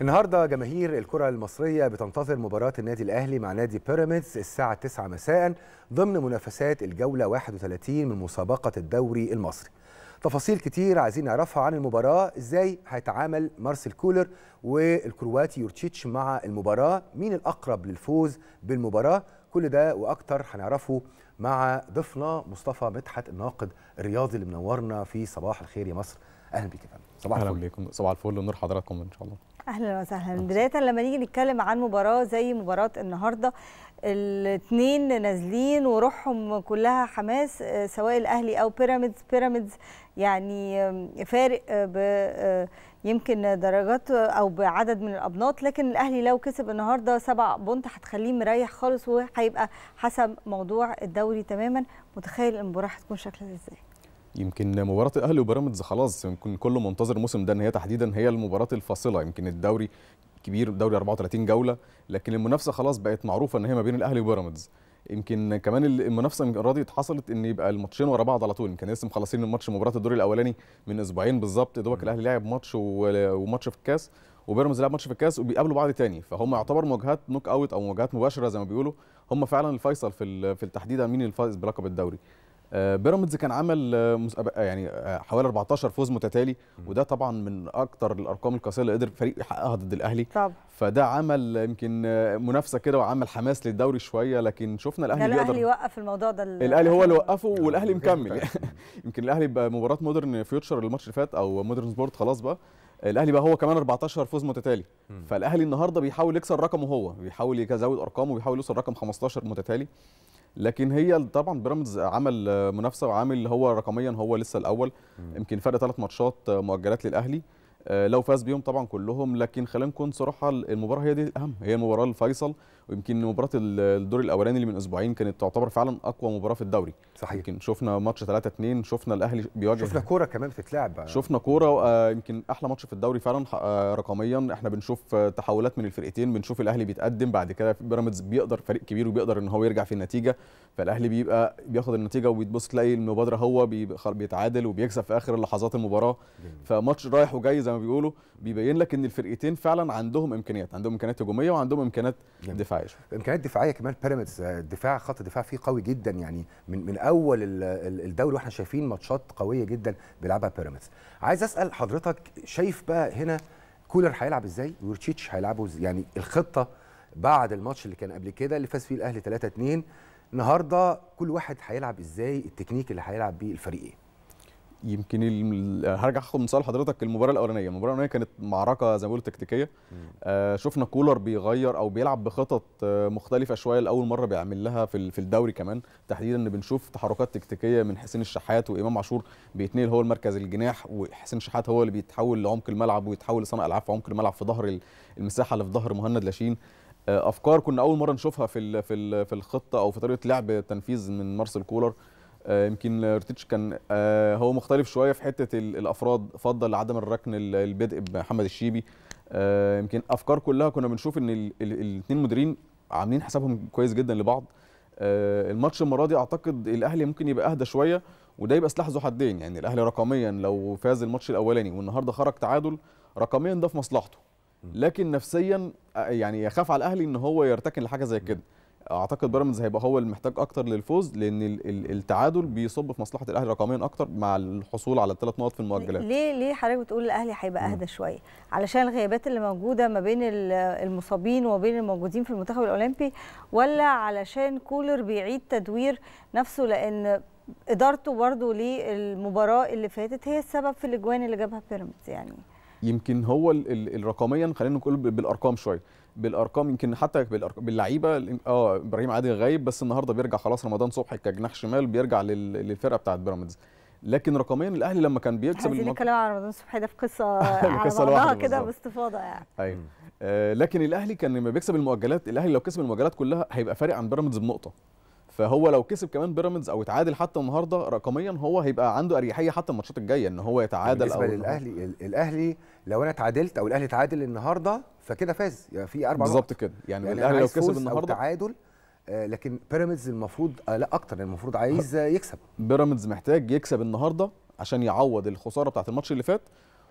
النهارده جماهير الكره المصريه بتنتظر مباراه النادي الاهلي مع نادي بيراميدز الساعه 9 مساء ضمن منافسات الجوله 31 من مسابقه الدوري المصري تفاصيل كتير عايزين نعرفها عن المباراه ازاي هيتعامل مارسيل كولر والكرواتي يورتشيتش مع المباراه مين الاقرب للفوز بالمباراه كل ده واكتر هنعرفه مع ضيفنا مصطفى مدحت الناقد الرياضي اللي منورنا في صباح الخير يا مصر اهلا بيك يا فندم صباح الفل اهلا بيكم صباح الفل ونور حضراتكم ان شاء الله اهلا وسهلا بدايه لما نيجي نتكلم عن مباراه زي مباراه النهارده الاثنين نازلين وروحهم كلها حماس آه، سواء الاهلي او بيراميدز بيراميدز يعني فارق آه، ب آه، يمكن درجات او بعدد من الابناط لكن الاهلي لو كسب النهارده سبع بونت هتخليه مريح خالص وهيبقى حسب موضوع الدوري تماما متخيل المباراه هتكون شكلها ازاي يمكن مباراه الاهلي وبيراميدز خلاص يمكن كله منتظر الموسم ده ان هي تحديدا هي المباراه الفاصله يمكن الدوري كبير دوري 34 جوله لكن المنافسه خلاص بقت معروفه ان هي ما بين الاهلي وبيراميدز يمكن كمان المنافسه المره حصلت ان يبقى الماتشين ورا بعض على طول يمكن لسه مخلصين الماتش مباراه الدور الاولاني من اسبوعين بالظبط دوبك الاهلي لعب ماتش وماتش في الكاس وبيراميدز لعب ماتش في الكاس وبيقابلوا بعض تاني فهم يعتبر مواجهات نوك اوت او مواجهات مباشره زي ما بيقولوا هم فعلا الفيصل في في التحديد مين الفائز بلقب الدوري آه، بيراميدز كان عمل آه، آه، يعني حوالي 14 فوز متتالي وده طبعا من اكتر الارقام القاسيه اللي قدر فريق يحققها ضد الاهلي طبعا فده عمل يمكن منافسه كده وعمل حماس للدوري شويه لكن شفنا الاهلي يعني بيقدر الاهلي وقف الموضوع ده الاهلي هو اللي وقفه والاهلي مكمل يمكن الاهلي بمباراه مودرن فيوتشر الماتش اللي فات او مودرن سبورت خلاص بقى الاهلي بقى هو كمان 14 فوز متتالي فالاهلي النهارده بيحاول يكسر رقمه هو بيحاول يزود ارقامه بيحاول يوصل رقم 15 متتالي لكن هي طبعا بيراميدز عمل منافسه وعامل هو رقميا هو لسه الاول يمكن فرق ثلاث ماتشات مؤجلات للاهلي آه، لو فاز بيهم طبعا كلهم لكن خلينا نكون صراحه المباراه هي دي الاهم هي المباراه الفيصل ويمكن مباراه الدور الاولاني اللي من اسبوعين كانت تعتبر فعلا اقوى مباراه في الدوري صحيح يمكن شفنا ماتش 3 2 شفنا الاهلي بيواجه شفنا كوره كمان بتتلعب شفنا كوره آه، يمكن احلى ماتش في الدوري فعلا آه، رقميا احنا بنشوف تحولات من الفرقتين بنشوف الاهلي بيتقدم بعد كده بيراميدز بيقدر فريق كبير وبيقدر ان هو يرجع في النتيجه فالاهلي بيبقى بياخد النتيجه وبيتبص تلاقي المبادره هو بيتعادل وبيكسب في اخر لحظات المباراه فماتش رايح وجاي زي ما بيقولوا بيبين لك ان الفرقتين فعلا عندهم امكانيات عندهم امكانيات هجوميه وعندهم امكانيات دفاعيه امكانيات دفاعيه كمان بيراميدز الدفاع خط الدفاع فيه قوي جدا يعني من من اول الدوري واحنا شايفين ماتشات قويه جدا بيلعبها بيراميدز عايز اسال حضرتك شايف بقى هنا كولر هيلعب ازاي ورتشيتش ازاي يعني الخطه بعد الماتش اللي كان قبل كده اللي فاز فيه الاهلي 3 2 النهارده كل واحد هيلعب ازاي التكنيك اللي هيلعب بيه الفريق ايه يمكن هرجع اخد مثال حضرتك المباراه الاولانيه المباراه الاولانيه كانت معركه زي ما بقول تكتيكيه آه شفنا كولر بيغير او بيلعب بخطط آه مختلفه شويه لاول مره بيعمل لها في في الدوري كمان تحديدا ان بنشوف تحركات تكتيكيه من حسين الشحات وامام عاشور بيتنقل هو المركز الجناح وحسين الشحات هو اللي بيتحول لعمق الملعب ويتحول لصانع العاب في عمق الملعب في ظهر المساحه اللي في ظهر مهند لاشين آه، افكار كنا اول مره نشوفها في في في الخطه او في طريقه لعب تنفيذ من مارسيل كولر آه، يمكن رتيتش كان آه، هو مختلف شويه في حته الافراد فضل عدم الركن البدء بمحمد الشيبي يمكن افكار كلها كنا بنشوف ان الاثنين مديرين عاملين حسابهم كويس جدا لبعض الماتش المره دي اعتقد الاهلي ممكن يبقى اهدى شويه وده يبقى سلاح ذو حدين يعني الاهلي رقميا لو فاز الماتش الاولاني والنهارده خرج تعادل رقميا ده في مصلحته لكن نفسيا يعني يخاف على الاهلي ان هو يرتكن لحاجه زي كده اعتقد بيراميدز هيبقى هو المحتاج اكتر للفوز لان التعادل بيصب في مصلحه الاهلي رقميا اكتر مع الحصول على الثلاث نقط في المؤجلات ليه ليه حضرتك بتقول الاهلي هيبقى اهدى شويه علشان الغيابات اللي موجوده ما بين المصابين وما بين الموجودين في المنتخب الاولمبي ولا علشان كولر بيعيد تدوير نفسه لان ادارته برضه للمباراه اللي فاتت هي السبب في الاجوان اللي جابها بيراميدز يعني يمكن هو الرقميا خلينا نقول بالارقام شويه بالارقام يمكن حتى باللعيبه اه ابراهيم عادل غايب بس النهارده بيرجع خلاص رمضان صبحي كجناح شمال بيرجع للفرقه بتاعت بيراميدز لكن رقميا الاهلي لما كان بيكسب عايزين نتكلم على رمضان صبحي ده في قصه على بعضها كده باستفاضه يعني ايوه آه لكن الاهلي كان لما بيكسب المؤجلات الاهلي لو كسب المؤجلات كلها هيبقى فارق عن بيراميدز بنقطه فهو لو كسب كمان بيراميدز او اتعادل حتى النهارده رقميا هو هيبقى عنده اريحيه حتى الماتشات الجايه ان هو يتعادل بالنسبه او للاهلي الاهلي لو انا اتعادلت او الاهلي اتعادل النهارده فكده فاز يعني في اربع بالظبط كده يعني, يعني الاهلي لو كسب النهارده تعادل آه، لكن بيراميدز المفروض آه، لا اكتر المفروض عايز يكسب بيراميدز محتاج يكسب النهارده عشان يعوض الخساره بتاعت الماتش اللي فات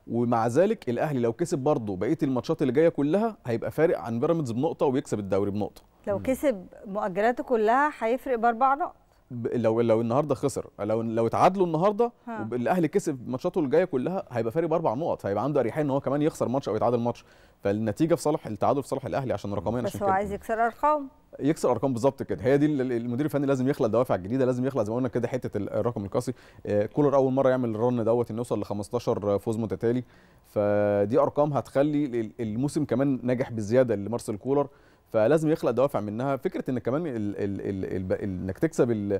ومع ذلك الاهلي لو كسب برضه بقيه الماتشات اللي جايه كلها هيبقى فارق عن بيراميدز بنقطه وبيكسب الدوري بنقطه لو كسب مؤجلاته كلها هيفرق باربع نقط لو لو النهارده خسر لو لو اتعادلوا النهارده والاهلي كسب ماتشاته الجايه كلها هيبقى فارق باربع نقط هيبقى عنده اريحيه ان هو كمان يخسر ماتش او يتعادل ماتش فالنتيجه في صالح التعادل في صالح الاهلي عشان رقميا بس عشان هو عايز يكسر ارقام يكسر ارقام بالظبط كده هي دي المدير الفني لازم يخلق دوافع جديده لازم يخلق زي ما قلنا كده حته الرقم القاسي آه، كولر اول مره يعمل الرن دوت انه يوصل ل 15 فوز متتالي فدي ارقام هتخلي الموسم كمان ناجح بزياده لمارسيل كولر فلازم يخلق دوافع منها فكره ان كمان الـ الـ الـ الـ انك تكسب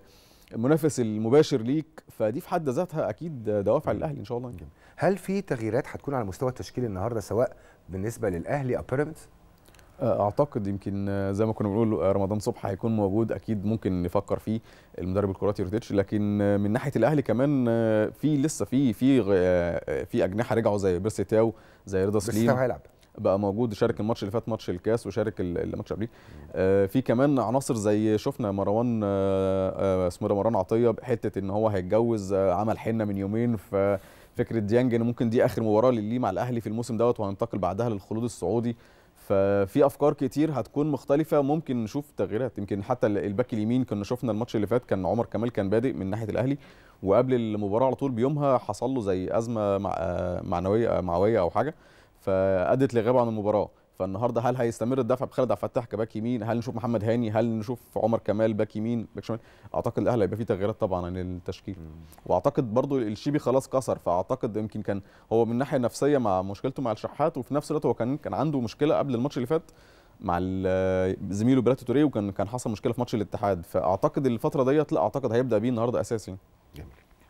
المنافس المباشر ليك فدي في حد ذاتها اكيد دوافع للاهلي ان شاء الله جميل. هل في تغييرات هتكون على مستوى التشكيل النهارده سواء بالنسبه للاهلي او آه، بيراميدز اعتقد يمكن زي ما كنا بنقول آه، رمضان صبح هيكون موجود اكيد ممكن نفكر فيه المدرب الكرواتي روتيتش لكن من ناحيه الاهلي كمان آه، في لسه في في في اجنحه رجعوا زي بيرسي تاو زي رضا سليم بيرسي تاو هيلعب بقى موجود شارك الماتش اللي فات ماتش الكاس وشارك الماتش قبليه آه، في كمان عناصر زي شفنا مروان آه، آه، اسمه مروان عطيه حته ان هو هيتجوز عمل حنه من يومين ف فكره ديانج ان ممكن دي اخر مباراه ليه مع الاهلي في الموسم دوت وهينتقل بعدها للخلود السعودي ففي افكار كتير هتكون مختلفه ممكن نشوف تغييرات يمكن حتى الباك اليمين كنا شفنا الماتش اللي فات كان عمر كمال كان بادئ من ناحيه الاهلي وقبل المباراه على طول بيومها حصل له زي ازمه معنويه معويه او حاجه فادت لغياب عن المباراه فالنهارده هل هيستمر الدفع بخالد عبد الفتاح كباك يمين هل نشوف محمد هاني هل نشوف عمر كمال باك يمين باك شمال اعتقد الاهلي هيبقى فيه تغييرات طبعا عن التشكيل واعتقد برضو الشيبي خلاص كسر فاعتقد يمكن كان هو من الناحيه النفسيه مع مشكلته مع الشحات وفي نفس الوقت هو كان كان عنده مشكله قبل الماتش اللي فات مع زميله براتو توريه وكان كان حصل مشكله في ماتش الاتحاد فاعتقد الفتره ديت لا اعتقد هيبدا بيه النهارده اساسي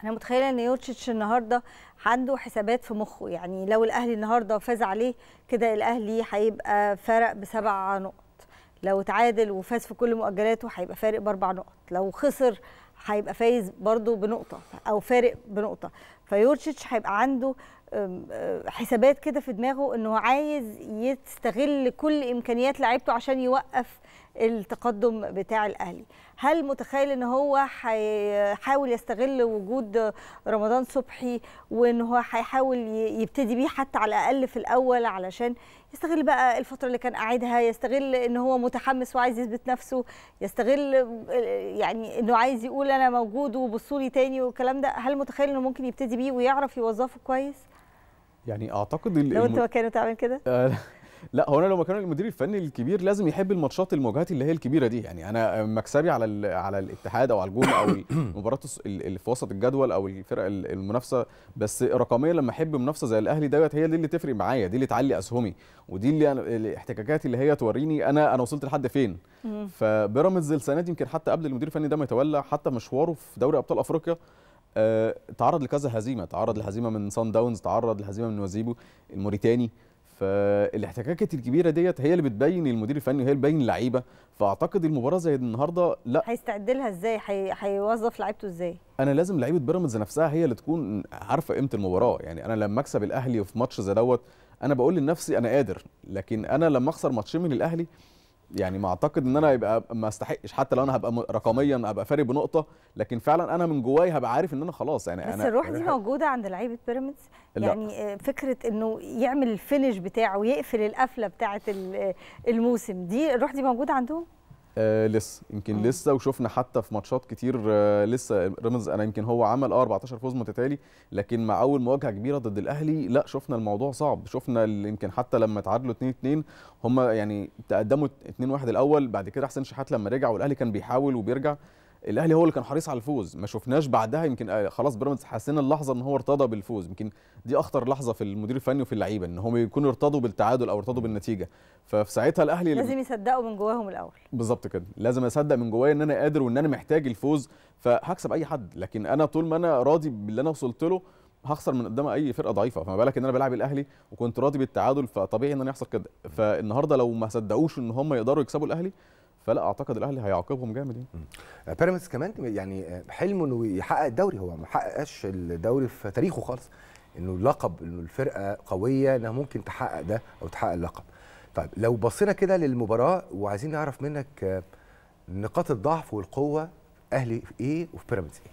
انا متخيله ان يوتشيتش النهارده عنده حسابات في مخه يعني لو الاهلي النهارده فاز عليه كده الاهلي هيبقى فارق بسبع نقط لو تعادل وفاز في كل مؤجلاته هيبقى فارق باربع نقط لو خسر هيبقى فايز برضه بنقطه او فارق بنقطه فيورتشيتش هيبقى عنده أه، حسابات كده في دماغه انه عايز يستغل كل امكانيات لعيبته عشان يوقف التقدم بتاع الاهلي هل متخيل ان هو هيحاول يستغل وجود رمضان صبحي وان هو هيحاول يبتدي بيه حتى على الاقل في الاول علشان يستغل بقى الفتره اللي كان قاعدها يستغل ان هو متحمس وعايز يثبت نفسه يستغل يعني انه عايز يقول انا موجود وبصوا لي تاني والكلام ده هل متخيل انه ممكن يبتدي بيه ويعرف يوظفه كويس يعني اعتقد لو انت مكانه تعمل كده آه، لا هو انا لو مكان المدير الفني الكبير لازم يحب الماتشات المواجهات اللي هي الكبيره دي يعني انا مكسبي على على الاتحاد او على الجونه او مباراه اللي في وسط الجدول او الفرق المنافسه بس رقميا لما احب منافسه زي الاهلي دوت هي دي اللي تفرق معايا دي اللي تعلي اسهمي ودي اللي الاحتكاكات اللي هي توريني انا انا وصلت لحد فين فبيراميدز السنه دي يمكن حتى قبل المدير الفني ده ما يتولى حتى مشواره في دوري ابطال افريقيا آه، تعرض لكذا هزيمه تعرض لهزيمه من سان داونز تعرض لهزيمه من وزيبو الموريتاني فالاحتكاكات الكبيره ديت هي اللي بتبين المدير الفني وهي اللي بتبين اللعيبه فاعتقد المباراه زي النهارده لا هيستعد لها ازاي هيوظف لعيبته ازاي انا لازم لعيبه بيراميدز نفسها هي اللي تكون عارفه قيمه المباراه يعني انا لما اكسب الاهلي في ماتش زي دوت انا بقول لنفسي انا قادر لكن انا لما اخسر ماتشين من الاهلي يعني ما اعتقد ان انا يبقى ما استحقش حتى لو انا هبقى رقميا هبقى فارق بنقطه لكن فعلا انا من جواي هبقى عارف ان انا خلاص يعني بس انا الروح دي موجوده عند لعيبه بيراميدز يعني آه، فكره انه يعمل الفينش بتاعه ويقفل القفله بتاعه آه، الموسم دي الروح دي موجوده عندهم آه لسه يمكن أوه. لسه وشفنا حتى في ماتشات كتير آه لسه رمز انا يمكن هو عمل اه 14 فوز متتالي لكن مع اول مواجهه كبيره ضد الاهلي لا شفنا الموضوع صعب شفنا يمكن حتى لما تعادلوا 2 2 هم يعني تقدموا 2 1 الاول بعد كده حسين شحات لما رجع والاهلي كان بيحاول وبيرجع الاهلي هو اللي كان حريص على الفوز ما شفناش بعدها يمكن آه، خلاص بيراميدز حسينا اللحظه ان هو ارتضى بالفوز يمكن دي اخطر لحظه في المدير الفني وفي اللعيبه ان هم يكونوا ارتضوا بالتعادل او ارتضوا بالنتيجه ففي ساعتها الاهلي لازم يصدقوا من جواهم الاول بالظبط كده لازم اصدق من جوايا ان انا قادر وان انا محتاج الفوز فهكسب اي حد لكن انا طول ما انا راضي باللي انا وصلت له هخسر من قدام اي فرقه ضعيفه فما بالك ان انا بلعب الاهلي وكنت راضي بالتعادل فطبيعي ان انا يحصل كده فالنهارده لو ما صدقوش ان هم يقدروا يكسبوا الاهلي فلا اعتقد الاهلي هيعاقبهم جامد يعني آه، بيراميدز كمان يعني آه، حلمه انه يحقق الدوري هو ما حققش الدوري في تاريخه خالص انه اللقب انه الفرقه قويه انها ممكن تحقق ده او تحقق اللقب طيب لو بصينا كده للمباراه وعايزين نعرف منك آه، نقاط الضعف والقوه اهلي في ايه وفي بيراميدز ايه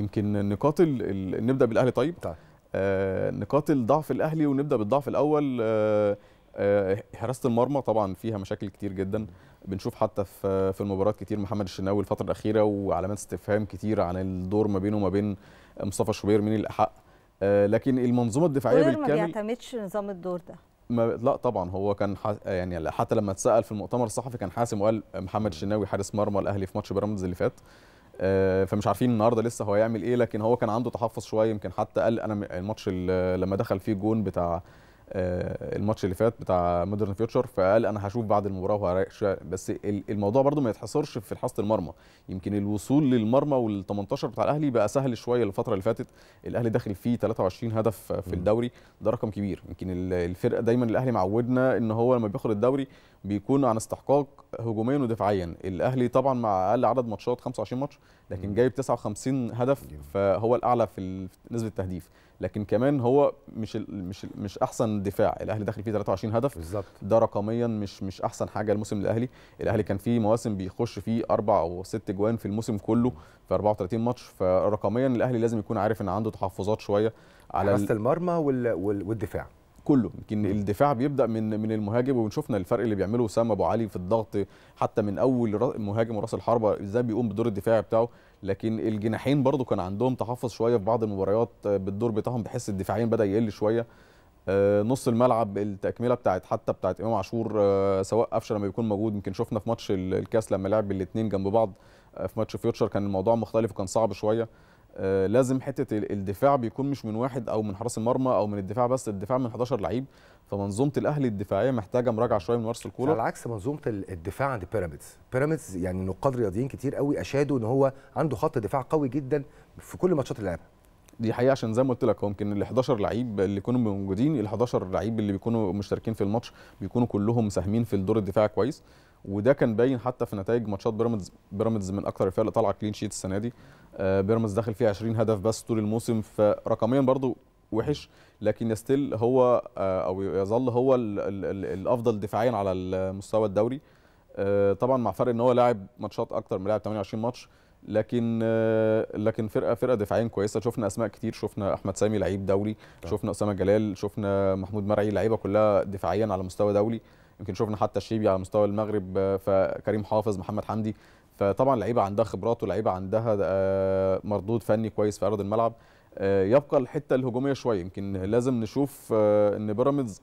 يمكن نقاط ال... نبدا بالاهلي طيب, طيب. آه نقاط الضعف الاهلي ونبدا بالضعف الاول آه آه، حراسه المرمى طبعا فيها مشاكل كتير جدا بنشوف حتى في في المباريات كتير محمد الشناوي الفتره الاخيره وعلامات استفهام كتير عن الدور ما بينه وما بين مصطفى شوبير مين الاحق آه، لكن المنظومه الدفاعيه بالكامل ما بيعتمدش نظام الدور ده ما لا طبعا هو كان يعني حتى لما اتسال في المؤتمر الصحفي كان حاسم وقال محمد الشناوي حارس مرمى الاهلي في ماتش بيراميدز اللي فات آه، فمش عارفين النهارده لسه هو هيعمل ايه لكن هو كان عنده تحفظ شويه يمكن حتى قال انا الماتش لما دخل فيه جون بتاع آه، الماتش اللي فات بتاع مودرن فيوتشر فقال انا هشوف بعد المباراه شويه بس الموضوع برده ما يتحصرش في حصه المرمى يمكن الوصول للمرمى وال 18 بتاع الاهلي بقى سهل شويه الفتره اللي فاتت الاهلي داخل فيه 23 هدف في الدوري ده رقم كبير يمكن الفرقه دايما الاهلي معودنا ان هو لما بياخد الدوري بيكون عن استحقاق هجوميا ودفاعيا الاهلي طبعا مع اقل عدد ماتشات 25 ماتش لكن جايب 59 هدف فهو الاعلى في نسبه التهديف لكن كمان هو مش مش مش احسن دفاع الاهلي داخل فيه 23 هدف بالظبط ده رقميا مش مش احسن حاجه الموسم الاهلي الاهلي كان فيه مواسم بيخش فيه اربع او ست جوان في الموسم كله في 34 ماتش فرقميا الاهلي لازم يكون عارف ان عنده تحفظات شويه على حراسه المرمى وال والدفاع كله يمكن الدفاع بيبدا من من المهاجم وشفنا الفرق اللي بيعمله اسامه ابو علي في الضغط حتى من اول مهاجم وراس الحربه ازاي بيقوم بدور الدفاع بتاعه لكن الجناحين برضو كان عندهم تحفظ شويه في بعض المباريات آه، بالدور بتاعهم بحس الدفاعين بدا يقل شويه آه، نص الملعب التكمله بتاعت حتى بتاعت امام عاشور آه، سواء قفشه لما بيكون موجود يمكن شفنا في ماتش الكاس لما لعب الاثنين جنب بعض في ماتش فيوتشر كان الموضوع مختلف وكان صعب شويه آه، لازم حته الدفاع بيكون مش من واحد او من حراس المرمى او من الدفاع بس الدفاع من 11 لعيب فمنظومه الاهلي الدفاعيه محتاجه مراجعه شويه من مارسيل كولر على عكس منظومه الدفاع عند بيراميدز بيراميدز يعني نقاد رياضيين كتير قوي اشادوا ان هو عنده خط دفاع قوي جدا في كل ماتشات اللعبه دي حقيقه عشان زي ما قلت لك هو ممكن ال 11 لعيب اللي يكونوا موجودين ال 11 لعيب اللي بيكونوا مشتركين في الماتش بيكونوا كلهم ساهمين في الدور الدفاعي كويس وده كان باين حتى في نتائج ماتشات بيراميدز بيراميدز من اكثر الفرق اللي طالعه كلين شيت السنه دي آه، بيراميدز داخل فيها 20 هدف بس طول الموسم فرقميا برضو وحش لكن يستل هو آه، او يظل هو الـ الـ الـ الافضل دفاعيا على المستوى الدوري آه، طبعا مع فرق ان هو لاعب ماتشات اكتر من لاعب 28 ماتش لكن لكن فرقه فرقه دفاعيا كويسه شفنا اسماء كتير شفنا احمد سامي لعيب دولي طبعا. آه. شفنا اسامه جلال شفنا محمود مرعي لعيبه كلها دفاعيا على مستوى دولي يمكن شفنا حتى الشيبي على مستوى المغرب فكريم حافظ محمد حمدي فطبعا لعيبه عندها خبرات ولعيبه عندها آه، مردود فني كويس في ارض الملعب آه، يبقى الحته الهجوميه شويه يمكن لازم نشوف ان بيراميدز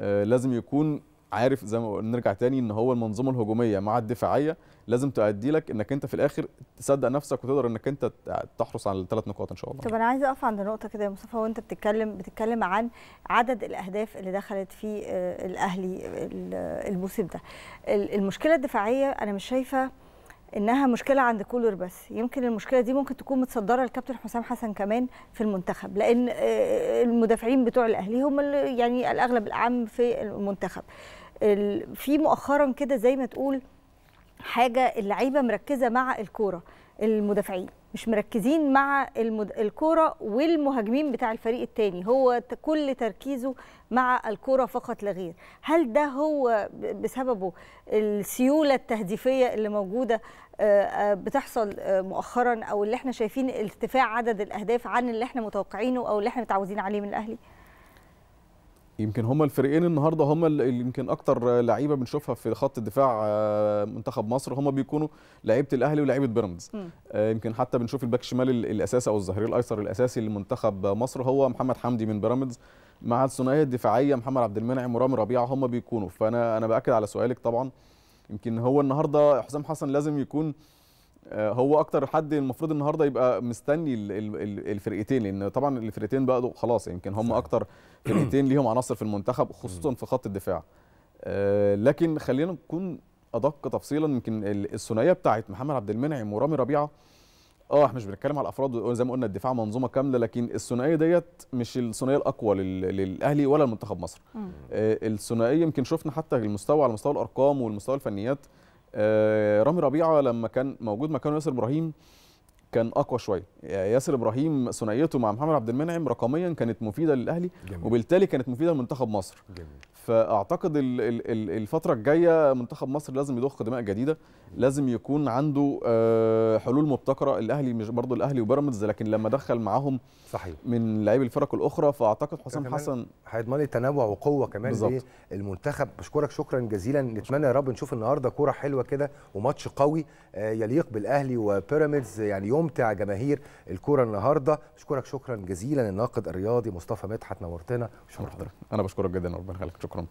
لازم يكون عارف زي ما نرجع تاني ان هو المنظومه الهجوميه مع الدفاعيه لازم تؤدي لك انك انت في الاخر تصدق نفسك وتقدر انك انت تحرص على الثلاث نقاط ان شاء الله. طب انا عايزه اقف عند نقطه كده يا مصطفى وانت بتتكلم بتتكلم عن عدد الاهداف اللي دخلت في آه، الاهلي الموسم ده. المشكله الدفاعيه انا مش شايفه انها مشكله عند كولر بس يمكن المشكله دي ممكن تكون متصدره الكابتن حسام حسن كمان في المنتخب لان آه، المدافعين بتوع الاهلي هم يعني الاغلب العام في المنتخب في مؤخرا كده زي ما تقول حاجه اللعيبه مركزه مع الكوره المدافعين مش مركزين مع المد... الكوره والمهاجمين بتاع الفريق الثاني هو كل تركيزه مع الكوره فقط لا غير هل ده هو بسببه السيوله التهديفيه اللي موجوده آه، آه، بتحصل آه، مؤخرا او اللي احنا شايفين ارتفاع عدد الاهداف عن اللي احنا متوقعينه او اللي احنا متعودين عليه من الاهلي يمكن هما الفريقين النهارده هما اللي يمكن اكتر لعيبه بنشوفها في خط الدفاع آه، منتخب مصر هما بيكونوا لعيبه الاهلي ولعيبه بيراميدز آه، يمكن حتى بنشوف الباك الشمال الاساسي او الظهير الايسر الاساسي لمنتخب مصر هو محمد حمدي من بيراميدز مع الثنائيه الدفاعيه محمد عبد المنعم ورامي ربيعه هما بيكونوا فانا انا باكد على سؤالك طبعا يمكن هو النهارده حسام حسن لازم يكون آه، هو اكتر حد المفروض النهارده يبقى مستني الفرقتين لان طبعا الفرقتين بقوا خلاص يمكن هم اكتر فرقتين ليهم عناصر في المنتخب خصوصا في خط الدفاع آه، لكن خلينا نكون ادق تفصيلا يمكن الثنائيه بتاعت محمد عبد المنعم ورامي ربيعه اه احنا مش بنتكلم على الافراد زي ما قلنا الدفاع منظومه كامله لكن الثنائيه ديت مش الثنائيه الاقوى للاهلي ولا لمنتخب مصر آه، الثنائيه يمكن شفنا حتى المستوى على مستوى الارقام والمستوى الفنيات آه، رامي ربيعه لما كان موجود مكانه ياسر ابراهيم كان اقوى شويه ياسر ابراهيم ثنائيته مع محمد عبد المنعم رقميا كانت مفيده للاهلي جميل. وبالتالي كانت مفيده لمنتخب مصر جميل. فاعتقد الفتره الجايه منتخب مصر لازم يضخ دماء جديده لازم يكون عنده آه، حلول مبتكره الاهلي مش برضه الاهلي وبيراميدز لكن لما دخل معاهم صحيح من لعيب الفرق الاخرى فاعتقد حسام حسن هيضمن لي تنوع وقوه كمان للمنتخب بشكرك شكرا جزيلا نتمنى يا رب نشوف النهارده كوره حلوه كده وماتش قوي آه، يليق بالاهلي وبيراميدز يعني يمتع جماهير الكوره النهارده بشكرك شكرا جزيلا الناقد الرياضي مصطفى مدحت نورتنا شكرا حضرتك انا بشكرك جدا ربنا يخليك شكرا Akron.